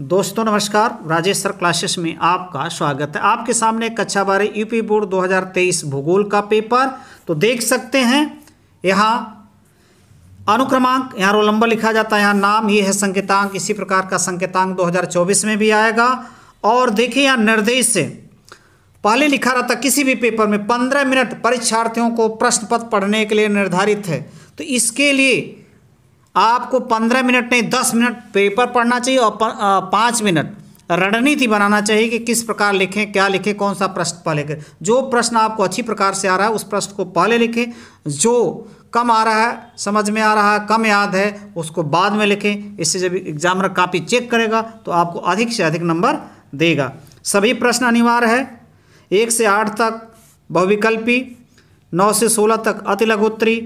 दोस्तों नमस्कार Rajesh sir classes में आपका स्वागत है आपके सामने कक्षा बारह यूपी बोर्ड 2023 भूगोल का पेपर तो देख सकते हैं यहाँ अनुक्रमांक यहाँ रोल नंबर लिखा जाता है यहाँ नाम ये है संकेतांक इसी प्रकार का संकेतांक 2024 में भी आएगा और देखिए यहाँ निर्देश से पहले लिखा रहता किसी भी पेपर में पंद्रह मिनट परीक्षार्थियों को प्रश्न पत्र पढ़ने के लिए निर्धारित है तो इसके लिए आपको पंद्रह मिनट नहीं दस मिनट पेपर पढ़ना चाहिए और पाँच मिनट रणनीति बनाना चाहिए कि किस प्रकार लिखें क्या लिखें कौन सा प्रश्न पहले करें जो प्रश्न आपको अच्छी प्रकार से आ रहा है उस प्रश्न को पहले लिखें जो कम आ रहा है समझ में आ रहा है कम याद है उसको बाद में लिखें इससे जब एग्जामर कापी चेक करेगा तो आपको अधिक से अधिक नंबर देगा सभी प्रश्न अनिवार्य है एक से आठ तक बहुविकल्पी नौ से सोलह तक अति लघुत्तरी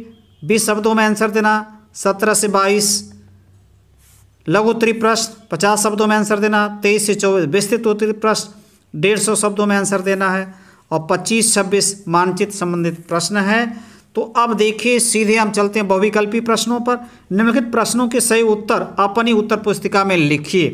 बीस शब्दों में आंसर देना सत्रह से बाईस लघु उत्तरी प्रश्न पचास शब्दों में आंसर देना तेईस से चौबीस विस्तृत उत्तरी प्रश्न डेढ़ सौ शब्दों में आंसर देना है और पच्चीस छब्बीस मानचित्र संबंधित प्रश्न है तो अब देखिए सीधे हम चलते हैं बहुविकल्पी प्रश्नों पर निम्नलिखित प्रश्नों के सही उत्तर अपनी उत्तर पुस्तिका में लिखिए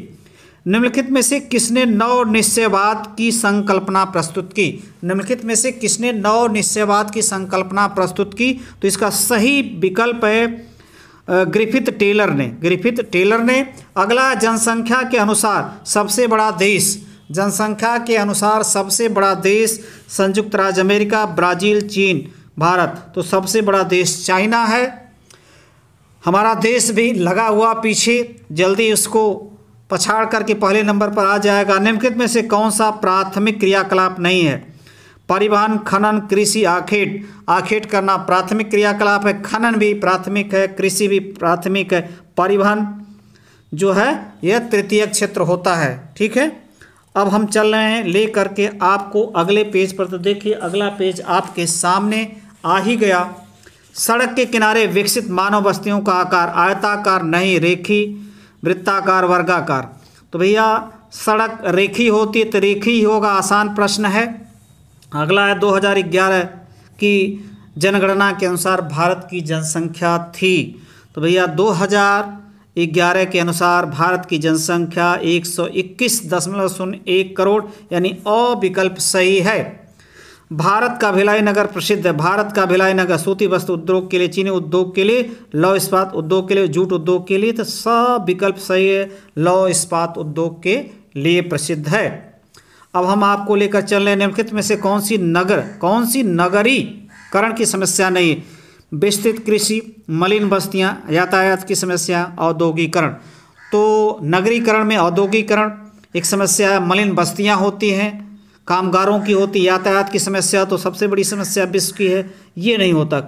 निम्नलिखित में से किसने नव निश्चयवाद की संकल्पना प्रस्तुत की निम्नलिखित में से किसने नव निश्चयवाद की संकल्पना प्रस्तुत की तो इसका सही विकल्प है ग्रिफिथ टेलर ने ग्रिफिथ टेलर ने अगला जनसंख्या के अनुसार सबसे बड़ा देश जनसंख्या के अनुसार सबसे बड़ा देश संयुक्त राज्य अमेरिका ब्राज़ील चीन भारत तो सबसे बड़ा देश चाइना है हमारा देश भी लगा हुआ पीछे जल्दी उसको पछाड़ करके पहले नंबर पर आ जाएगा निम्नलिखित में से कौन सा प्राथमिक क्रियाकलाप नहीं है परिवहन खनन कृषि आखेट आखेट करना प्राथमिक क्रियाकलाप है खनन भी प्राथमिक है कृषि भी प्राथमिक है परिवहन जो है यह तृतीय क्षेत्र होता है ठीक है अब हम चल रहे हैं ले करके आपको अगले पेज पर तो देखिए अगला पेज आपके सामने आ ही गया सड़क के किनारे विकसित मानव बस्तियों का आकार आयताकार नहीं रेखी वृत्ताकार वर्गाकार तो भैया सड़क रेखी होती है तो रेखी ही होगा आसान प्रश्न है अगला है 2011 की जनगणना के अनुसार भारत की जनसंख्या थी तो भैया 2011 के अनुसार भारत की जनसंख्या एक सौ इक्कीस दशमलव शून्य एक करोड़ यानी अविकल्प सही है भारत का भिलाई नगर प्रसिद्ध है भारत का भिलाई नगर सूती वस्त्र उद्योग के लिए चीनी उद्योग के लिए लौ इस्पात उद्योग के लिए जूट उद्योग के लिए तो सब विकल्प सही है लौ इस्पात उद्योग के लिए प्रसिद्ध है अब हम आपको लेकर चल रहे निम्नलिखित में से कौन सी नगर कौन सी नगरीकरण की समस्या नहीं विस्तृत कृषि मलिन बस्तियाँ यातायात की समस्या औद्योगिकरण तो नगरीकरण में औद्योगिकरण एक समस्या है मलिन बस्तियाँ होती हैं कामगारों की होती यातायात की समस्या तो सबसे बड़ी समस्या विश्व की है ये नहीं होता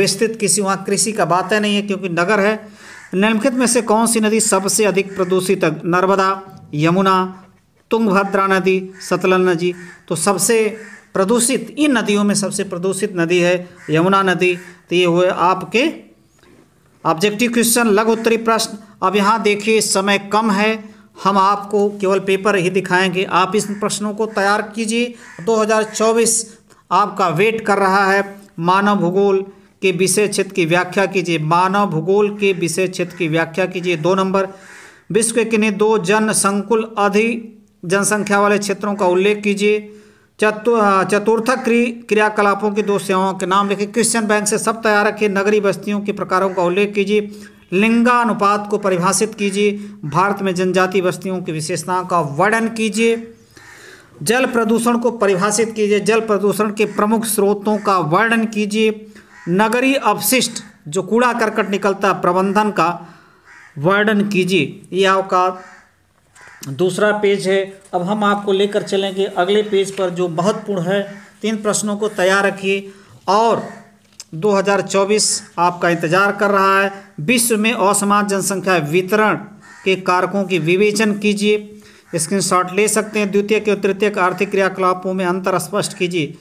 विस्तृत किसी वहाँ कृषि का बात है नहीं है क्योंकि नगर है निम्नलिखित में से कौन सी नदी सबसे अधिक प्रदूषित नर्मदा यमुना तुंगभद्रा नदी सतलन नदी तो सबसे प्रदूषित इन नदियों में सबसे प्रदूषित नदी है यमुना नदी तो ये हुए आपके ऑब्जेक्टिव क्वेश्चन लघु उत्तरी प्रश्न अब यहाँ देखिए समय कम है हम आपको केवल पेपर ही दिखाएंगे आप इस प्रश्नों को तैयार कीजिए 2024 आपका वेट कर रहा है मानव भूगोल के विषय क्षेत्र की व्याख्या कीजिए मानव भूगोल के विषय क्षेत्र की व्याख्या कीजिए दो नंबर विश्व के किन्हीं दो जन संकुल अधि जनसंख्या वाले क्षेत्रों का उल्लेख कीजिए चतु चतुर्थक क्री, क्रियाकलापों की दो सेवाओं के नाम लिखे क्रिश्चियन बैंक से सब तैयार रखिए नगरीय बस्तियों के प्रकारों का उल्लेख कीजिए लिंगानुपात को परिभाषित कीजिए भारत में जनजाति बस्तियों की विशेषताओं का वर्णन कीजिए जल प्रदूषण को परिभाषित कीजिए जल प्रदूषण के प्रमुख स्रोतों का वर्णन कीजिए नगरीय अवशिष्ट जो कूड़ा करकट निकलता प्रबंधन का वर्णन कीजिए यह आपका दूसरा पेज है अब हम आपको लेकर चलेंगे अगले पेज पर जो महत्वपूर्ण है तीन प्रश्नों को तैयार रखिए और 2024 आपका इंतजार कर रहा है विश्व में असमान जनसंख्या वितरण के कारकों की विवेचन कीजिए स्क्रीनशॉट ले सकते हैं द्वितीय के तृतीय आर्थिक क्रियाकलापों में अंतर स्पष्ट कीजिए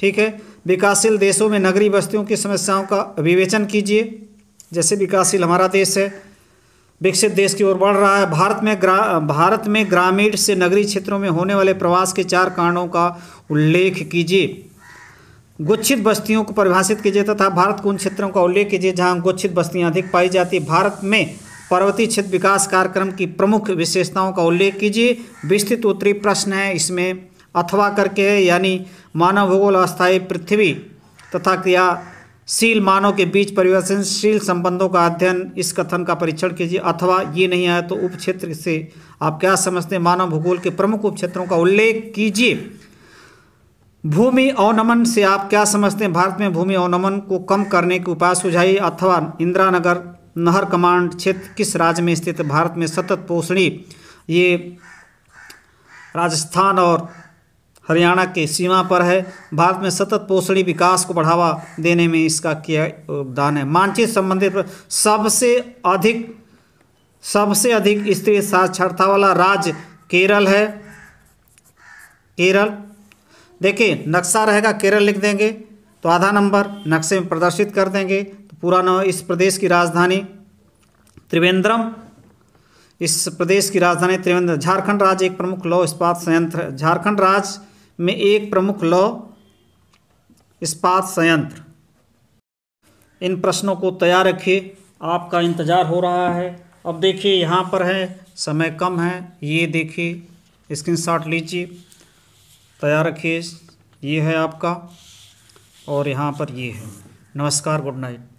ठीक है विकासशील देशों में नगरीय बस्तियों की समस्याओं का विवेचन कीजिए जैसे विकासशील हमारा देश है विकसित देश की ओर बढ़ रहा है भारत में ग्रा भारत में ग्रामीण से नगरीय क्षेत्रों में होने वाले प्रवास के चार कारणों का उल्लेख कीजिए गुच्छित बस्तियों को परिभाषित कीजिए तथा भारत के उन क्षेत्रों का उल्लेख कीजिए जहाँ गुच्छित बस्तियाँ अधिक पाई जाती भारत में पर्वतीय क्षेत्र विकास कार्यक्रम की प्रमुख विशेषताओं का उल्लेख कीजिए विस्तृत उत्तरी प्रश्न है इसमें अथवा करके है यानी मानव भूगोल अस्थायी पृथ्वी तथा क्रिया शील मानव के बीच परिवर्तनशील संबंधों का अध्ययन इस कथन का परीक्षण कीजिए अथवा ये नहीं आया तो उप से आप क्या समझते हैं मानव भूगोल के प्रमुख उप का उल्लेख कीजिए भूमि अवनमन से आप क्या समझते हैं भारत में भूमि अवनमन को कम करने के उपाय सुझाइए अथवा इंदिरा नगर नहर कमांड क्षेत्र किस राज्य में स्थित भारत में सतत पोषणी ये राजस्थान और हरियाणा के सीमा पर है भारत में सतत पोषणी विकास को बढ़ावा देने में इसका किया योगदान है मानचित्र संबंधित सबसे अधिक सबसे अधिक स्त्री साक्षरता वाला राज्य केरल है केरल देखिए नक्शा रहेगा केरल लिख देंगे तो आधा नंबर नक्शे में प्रदर्शित कर देंगे तो पूरा न इस प्रदेश की राजधानी त्रिवेंद्रम इस प्रदेश की राजधानी त्रिवेंद्रम झारखंड राज्य एक प्रमुख लौह इस्पात संयंत्र झारखंड राज्य में एक प्रमुख लॉ इस्पात संयंत्र इन प्रश्नों को तैयार रखिए आपका इंतज़ार हो रहा है अब देखिए यहाँ पर है समय कम है ये देखिए स्क्रीनशॉट लीजिए तैयार रखिए ये है आपका और यहाँ पर ये है नमस्कार गुड नाइट